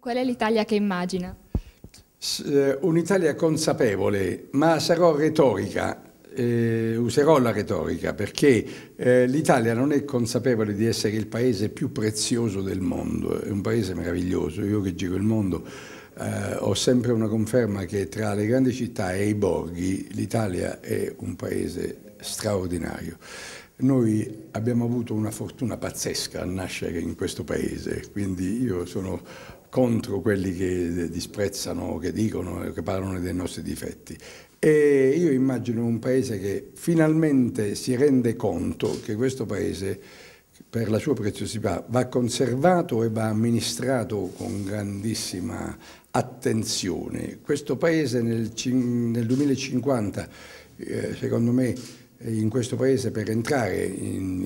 Qual è l'Italia che immagina? Eh, Un'Italia consapevole, ma sarò retorica, eh, userò la retorica perché eh, l'Italia non è consapevole di essere il paese più prezioso del mondo, è un paese meraviglioso, io che giro il mondo eh, ho sempre una conferma che tra le grandi città e i borghi l'Italia è un paese straordinario. Noi abbiamo avuto una fortuna pazzesca a nascere in questo paese, quindi io sono contro quelli che disprezzano, che dicono, che parlano dei nostri difetti. E io immagino un paese che finalmente si rende conto che questo paese, per la sua preziosità, va conservato e va amministrato con grandissima attenzione. Questo paese nel, nel 2050, eh, secondo me, in questo paese per entrare in,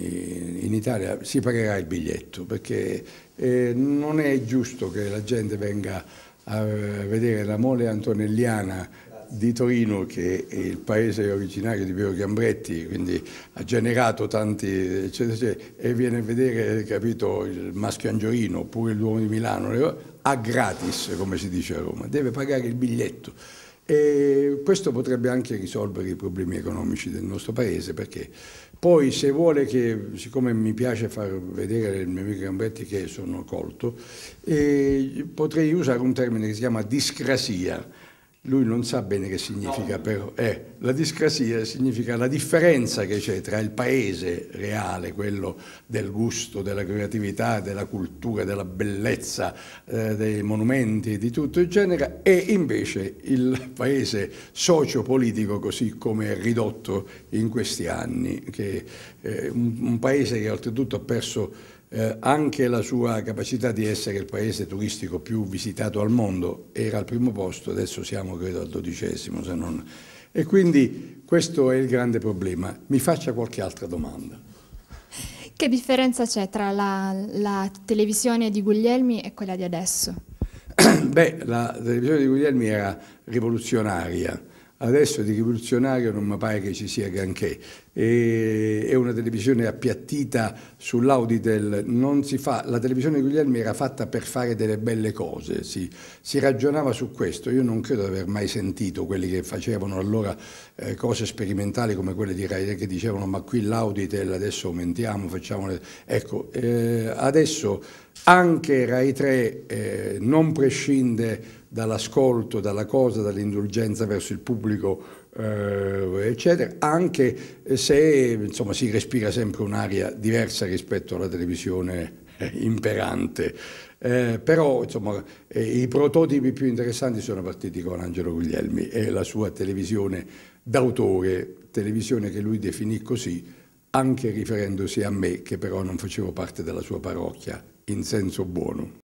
in Italia si pagherà il biglietto perché eh, non è giusto che la gente venga a vedere la mole antonelliana di Torino che è il paese originario di Piero Gambretti, quindi ha generato tanti eccetera, eccetera, e viene a vedere capito, il maschio angiorino oppure il Duomo di Milano, a gratis come si dice a Roma, deve pagare il biglietto. E questo potrebbe anche risolvere i problemi economici del nostro paese perché poi se vuole che, siccome mi piace far vedere il mio amico gambetti che sono colto, eh, potrei usare un termine che si chiama discrasia, lui non sa bene che significa, no. però eh, la discrasia significa la differenza che c'è tra il paese reale, quello del gusto, della creatività, della cultura, della bellezza, eh, dei monumenti, di tutto il genere, e invece il paese sociopolitico così come è ridotto in questi anni, che, è un, un paese che oltretutto ha perso eh, anche la sua capacità di essere il paese turistico più visitato al mondo era al primo posto, adesso siamo credo al dodicesimo se non... E quindi questo è il grande problema. Mi faccia qualche altra domanda. Che differenza c'è tra la, la, televisione di Guglielmi e quella di adesso? Beh, la televisione di Guglielmi era rivoluzionaria, Adesso di rivoluzionario non mi pare che ci sia granché. E, è una televisione appiattita sull'Auditel, non si fa, la televisione di Guglielmi era fatta per fare delle belle cose, si, si ragionava su questo, io non credo di aver mai sentito quelli che facevano allora eh, cose sperimentali come quelle di Rai che dicevano ma qui l'Auditel adesso aumentiamo, facciamo... Le... Ecco, eh, adesso anche Rai 3 eh, non prescinde dall'ascolto, dalla cosa, dall'indulgenza verso il pubblico, eh, eccetera, anche se insomma, si respira sempre un'aria diversa rispetto alla televisione eh, imperante. Eh, però insomma, eh, i prototipi più interessanti sono partiti con Angelo Guglielmi e la sua televisione d'autore, televisione che lui definì così, anche riferendosi a me, che però non facevo parte della sua parrocchia, in senso buono.